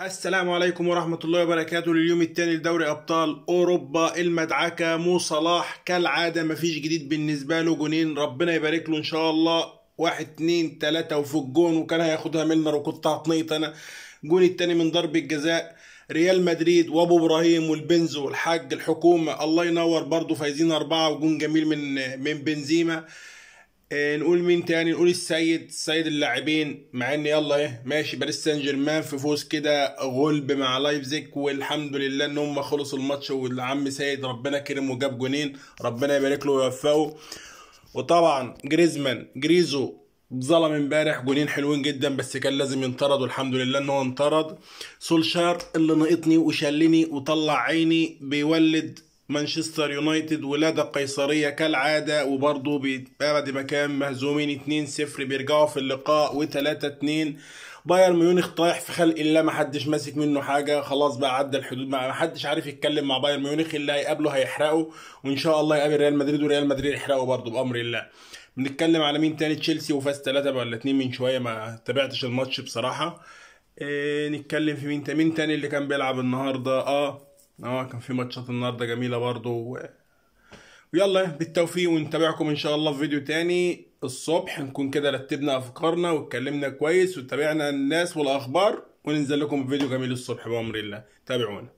السلام عليكم ورحمة الله وبركاته لليوم الثاني لدوري أبطال أوروبا المدعكة مو صلاح كالعادة مفيش جديد بالنسبة له جونين ربنا يبارك له إن شاء الله واحد اتنين تلاتة وفي الجون وكان هياخدها ميلنر وكنت هتنيط أنا الجون التاني من ضربة جزاء ريال مدريد وابو ابراهيم والبنز والحاج الحكومة الله ينور برضه فايزين أربعة وجون جميل من من بنزيما إيه، نقول مين تاني نقول السيد سيد اللاعبين مع ان يلا ايه ماشي باريس سان جيرمان في فوز كده غلب مع لايفزيك والحمد لله ان هم خلصوا الماتش والعم سيد ربنا كرم وجاب جونين ربنا يبارك له ويوفقه وطبعا جريزمان جريزو ظلم امبارح جونين حلوين جدا بس كان لازم ينطرد والحمد لله ان هو انطرد سولشار اللي نقطني وشلني وطلع عيني بيولد مانشستر يونايتد ولادة قيصرية كالعادة وبرضه بعد مكان مهزومين 2-0 بيرجعوا في اللقاء و3-2 بايرن ميونخ طايح في خلق الله ما حدش ماسك منه حاجة خلاص بقى عدى الحدود ما حدش عارف يتكلم مع بايرن ميونخ اللي هيقابله هيحرقه وإن شاء الله يقابل ريال مدريد وريال مدريد يحرقه برضو بأمر الله بنتكلم على مين تاني تشيلسي وفاز 3 ولا 2 من شوية ما تابعتش الماتش بصراحة إيه نتكلم في مين تاني مين تاني اللي كان بيلعب النهارده اه اه كان في ماتشات النهارده جميله برضو ويلا بالتوفيق ونتابعكم ان شاء الله في فيديو تاني الصبح نكون كده رتبنا افكارنا واتكلمنا كويس وتابعنا الناس والاخبار وننزل لكم فيديو جميل الصبح بامر الله تابعونا